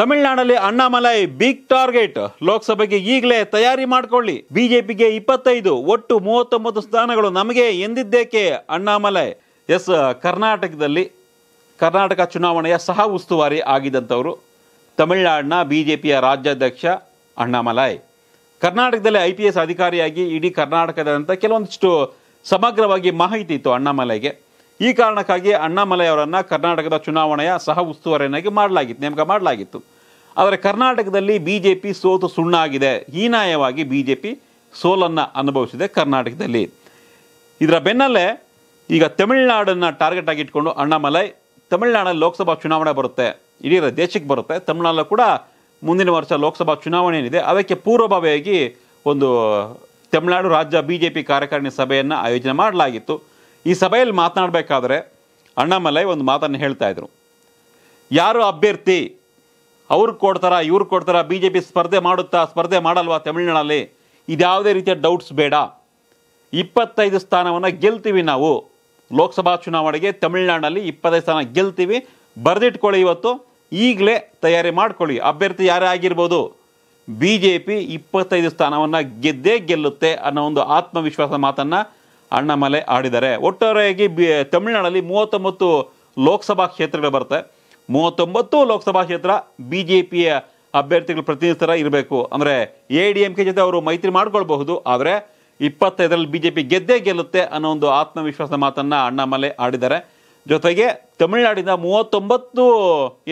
ತಮಿಳುನಾಡಲ್ಲಿ Annamalai big target ಲೋಕಸಭೆಗೆ ಈಗಲೇ ತಯಾರಿ ಮಾಡಿಕೊಳ್ಳಿ ಬಿಜೆಪಿಗೆ ಇಪ್ಪತ್ತೈದು ಒಟ್ಟು ಮೂವತ್ತೊಂಬತ್ತು ಸ್ಥಾನಗಳು ನಮಗೆ ಎಂದಿದ್ದೇಕೆ ಅಣ್ಣಾಮಲೈ ಎಸ್ ಕರ್ನಾಟಕದಲ್ಲಿ ಕರ್ನಾಟಕ ಚುನಾವಣೆಯ ಸಹ ಉಸ್ತುವಾರಿ ಆಗಿದ್ದಂಥವರು ತಮಿಳುನಾಡಿನ ಬಿ ಜೆ ಪಿಯ ರಾಜ್ಯಾಧ್ಯಕ್ಷ ಅಣ್ಣಾಮಲೈ ಕರ್ನಾಟಕದಲ್ಲಿ ಐ ಪಿ ಎಸ್ ಅಧಿಕಾರಿಯಾಗಿ ಇಡೀ ಕರ್ನಾಟಕದಂಥ ಕೆಲವೊಂದಿಷ್ಟು ಸಮಗ್ರವಾಗಿ ಮಾಹಿತಿ ಇತ್ತು ಅಣ್ಣಾಮಲೈಗೆ ಈ ಕಾರಣಕ್ಕಾಗಿ ಅಣ್ಣಾಮಲೈ ಅವರನ್ನು ಕರ್ನಾಟಕದ ಚುನಾವಣೆಯ ಸಹ ಉಸ್ತುವಾರಿಯನ್ನಾಗಿ ಮಾಡಲಾಗಿತ್ತು ನೇಮಕ ಮಾಡಲಾಗಿತ್ತು ಆದರೆ ಕರ್ನಾಟಕದಲ್ಲಿ ಬಿ ಜೆ ಪಿ ಸೋತು ಸುಣ್ಣಾಗಿದೆ ಹೀನಾಯವಾಗಿ ಬಿ ಜೆ ಪಿ ಸೋಲನ್ನು ಅನುಭವಿಸಿದೆ ಕರ್ನಾಟಕದಲ್ಲಿ ಇದರ ಬೆನ್ನಲ್ಲೇ ಈಗ ತಮಿಳುನಾಡನ್ನು ಟಾರ್ಗೆಟ್ ಆಗಿಟ್ಕೊಂಡು ಇಟ್ಕೊಂಡು ಅಣ್ಣಾಮಲೈ ತಮಿಳುನಾಡಲ್ಲಿ ಲೋಕಸಭಾ ಚುನಾವಣೆ ಬರುತ್ತೆ ಇಡೀ ದೇಶಕ್ಕೆ ಬರುತ್ತೆ ತಮಿಳುನಾಡಲ್ಲೂ ಕೂಡ ಮುಂದಿನ ವರ್ಷ ಲೋಕಸಭಾ ಚುನಾವಣೆ ಏನಿದೆ ಅದಕ್ಕೆ ಪೂರ್ವಭಾವಿಯಾಗಿ ಒಂದು ತಮಿಳುನಾಡು ರಾಜ್ಯ ಬಿ ಜೆ ಪಿ ಕಾರ್ಯಕಾರಿಣಿ ಸಭೆಯನ್ನು ಆಯೋಜನೆ ಮಾಡಲಾಗಿತ್ತು ಈ ಸಭೆಯಲ್ಲಿ ಮಾತನಾಡಬೇಕಾದ್ರೆ ಅಣ್ಣಾಮಲೈ ಒಂದು ಮಾತನ್ನು ಹೇಳ್ತಾ ಇದ್ರು ಯಾರು ಅಭ್ಯರ್ಥಿ ಅವ್ರು ಕೊಡ್ತಾರಾ ಇವ್ರು ಕೊಡ್ತಾರ ಬಿ ಜೆ ಪಿ ಸ್ಪರ್ಧೆ ಮಾಡುತ್ತಾ ಸ್ಪರ್ಧೆ ಮಾಡಲ್ವಾ ತಮಿಳುನಾಡಲ್ಲಿ ಇದ್ಯಾವುದೇ ರೀತಿಯ ಡೌಟ್ಸ್ ಬೇಡ ಇಪ್ಪತ್ತೈದು ಸ್ಥಾನವನ್ನು ಗೆಲ್ತೀವಿ ನಾವು ಲೋಕಸಭಾ ಚುನಾವಣೆಗೆ ತಮಿಳುನಾಡಲ್ಲಿ ಇಪ್ಪತ್ತೈದು ಸ್ಥಾನ ಗೆಲ್ತೀವಿ ಬರೆದಿಟ್ಕೊಳ್ಳಿ ಇವತ್ತು ಈಗಲೇ ತಯಾರಿ ಮಾಡ್ಕೊಳ್ಳಿ ಅಭ್ಯರ್ಥಿ ಯಾರೇ ಆಗಿರ್ಬೋದು ಬಿ ಜೆ ಪಿ ಇಪ್ಪತ್ತೈದು ಸ್ಥಾನವನ್ನು ಗೆದ್ದೇ ಗೆಲ್ಲುತ್ತೆ ಅನ್ನೋ ಒಂದು ಆತ್ಮವಿಶ್ವಾಸ ಮಾತನ್ನು ಅಣ್ಣಾಮಲೆ ಆಡಿದ್ದಾರೆ ಒಟ್ಟಾರೆಯಾಗಿ ಬಿ ತಮಿಳುನಾಡಲ್ಲಿ ಮೂವತ್ತೊಂಬತ್ತು ಲೋಕಸಭಾ ಕ್ಷೇತ್ರಗಳು ಬರುತ್ತೆ ಮೂವತ್ತೊಂಬತ್ತು ಲೋಕಸಭಾ ಕ್ಷೇತ್ರ ಬಿ ಜೆ ಪಿಯ ಅಭ್ಯರ್ಥಿಗಳು ಪ್ರತಿನಿಧಿಸ್ತರ ಇರಬೇಕು ಅಂದರೆ ಎ ಡಿ ಎಂ ಕೆ ಜೊತೆ ಅವರು ಮೈತ್ರಿ ಮಾಡ್ಕೊಳ್ಬಹುದು ಆದರೆ ಇಪ್ಪತ್ತೈದರಲ್ಲಿ ಬಿ ಜೆ ಪಿ ಗೆದ್ದೇ ಗೆಲ್ಲುತ್ತೆ ಅನ್ನೋ ಒಂದು ಆತ್ಮವಿಶ್ವಾಸದ ಮಾತನ್ನು ಅಣ್ಣಾಮಲೆ ಆಡಿದ್ದಾರೆ ಜೊತೆಗೆ ತಮಿಳುನಾಡಿನ ಮೂವತ್ತೊಂಬತ್ತು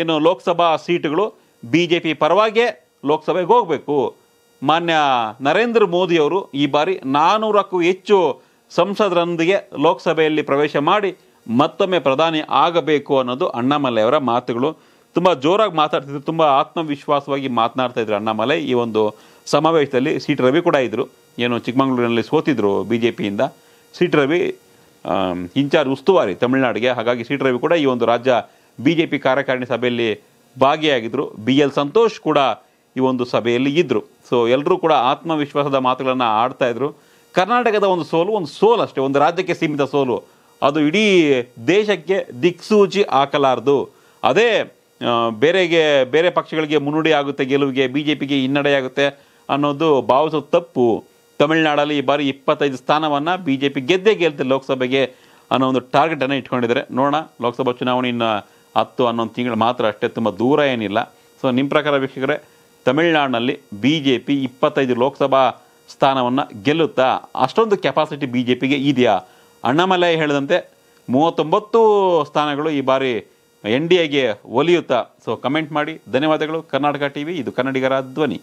ಏನು ಲೋಕಸಭಾ ಸೀಟುಗಳು ಬಿ ಜೆ ಪಿ ಪರವಾಗಿ ಲೋಕಸಭೆಗೆ ಹೋಗಬೇಕು ಮಾನ್ಯ ನರೇಂದ್ರ ಮೋದಿಯವರು ಈ ಬಾರಿ ನಾನ್ನೂರಕ್ಕೂ ಹೆಚ್ಚು ಸಂಸದರೊಂದಿಗೆ ಲೋಕಸಭೆಯಲ್ಲಿ ಪ್ರವೇಶ ಮಾಡಿ ಮತ್ತೊಮ್ಮೆ ಪ್ರಧಾನಿ ಆಗಬೇಕು ಅನ್ನೋದು ಅಣ್ಣಾಮಲೆಯವರ ಮಾತುಗಳು ತುಂಬ ಜೋರಾಗಿ ಮಾತಾಡ್ತಿದ್ರು ತುಂಬ ಆತ್ಮವಿಶ್ವಾಸವಾಗಿ ಮಾತನಾಡ್ತಾ ಇದ್ರು ಅಣ್ಣಾಮಲೈ ಈ ಒಂದು ಸಮಾವೇಶದಲ್ಲಿ ಸಿ ಟಿ ರವಿ ಕೂಡ ಇದ್ದರು ಏನು ಚಿಕ್ಕಮಗಳೂರಿನಲ್ಲಿ ಸೋತಿದ್ರು ಬಿ ಜೆ ಪಿಯಿಂದ ಸಿ ಟಿ ರವಿ ಇನ್ಚಾರ್ಜ್ ಉಸ್ತುವಾರಿ ತಮಿಳುನಾಡಿಗೆ ಹಾಗಾಗಿ ಸಿ ಟಿ ರವಿ ಕೂಡ ಈ ಒಂದು ರಾಜ್ಯ ಬಿ ಜೆ ಪಿ ಕಾರ್ಯಕಾರಿಣಿ ಸಭೆಯಲ್ಲಿ ಭಾಗಿಯಾಗಿದ್ದರು ಬಿ ಎಲ್ ಸಂತೋಷ್ ಕೂಡ ಈ ಒಂದು ಸಭೆಯಲ್ಲಿ ಇದ್ದರು ಸೊ ಎಲ್ಲರೂ ಕೂಡ ಆತ್ಮವಿಶ್ವಾಸದ ಮಾತುಗಳನ್ನು ಆಡ್ತಾಯಿದ್ರು ಕರ್ನಾಟಕದ ಒಂದು ಸೋಲು ಒಂದು ಸೋಲು ಅಷ್ಟೇ ಒಂದು ರಾಜ್ಯಕ್ಕೆ ಸೀಮಿತ ಸೋಲು ಅದು ಇಡೀ ದೇಶಕ್ಕೆ ದಿಕ್ಸೂಚಿ ಹಾಕಲಾರ್ದು ಅದೇ ಬೇರೆಗೆ ಬೇರೆ ಪಕ್ಷಗಳಿಗೆ ಮುನ್ನುಡಿ ಆಗುತ್ತೆ ಗೆಲುವಿಗೆ ಬಿ ಜೆ ಪಿಗೆ ಹಿನ್ನಡೆಯಾಗುತ್ತೆ ಅನ್ನೋದು ಭಾವಿಸೋದು ತಪ್ಪು ತಮಿಳುನಾಡಲ್ಲಿ ಈ ಬಾರಿ ಇಪ್ಪತ್ತೈದು ಸ್ಥಾನವನ್ನು ಬಿ ಜೆ ಪಿ ಗೆದ್ದೇ ಗೆಲ್ತೆ ಲೋಕಸಭೆಗೆ ಅನ್ನೋ ಒಂದು ಟಾರ್ಗೆಟನ್ನು ಇಟ್ಕೊಂಡಿದ್ದಾರೆ ನೋಡೋಣ ಲೋಕಸಭಾ ಚುನಾವಣೆ ಇನ್ನು ಹತ್ತು ಹನ್ನೊಂದು ತಿಂಗಳು ಮಾತ್ರ ಅಷ್ಟೇ ತುಂಬ ದೂರ ಏನಿಲ್ಲ ಸೊ ನಿಮ್ಮ ಪ್ರಕಾರ ವೀಕ್ಷಕರೇ ತಮಿಳುನಾಡಿನಲ್ಲಿ ಬಿ ಜೆ ಪಿ ಇಪ್ಪತ್ತೈದು ಲೋಕಸಭಾ ಸ್ಥಾನವನ್ನು ಗೆಲ್ಲುತ್ತಾ ಅಷ್ಟೊಂದು ಕೆಪಾಸಿಟಿ ಬಿ ಜೆ ಪಿಗೆ ಇದೆಯಾ ಅಣ್ಣಾಮಲೈ ಹೇಳಿದಂತೆ ಮೂವತ್ತೊಂಬತ್ತು ಸ್ಥಾನಗಳು ಈ ಬಾರಿ ಎನ್ ಡಿ ಎಗೆ ಒಲಿಯುತ್ತಾ ಸೊ ಕಮೆಂಟ್ ಮಾಡಿ ಧನ್ಯವಾದಗಳು ಕರ್ನಾಟಕ ಟಿ ವಿ ಇದು ಕನ್ನಡಿಗರ ಧ್ವನಿ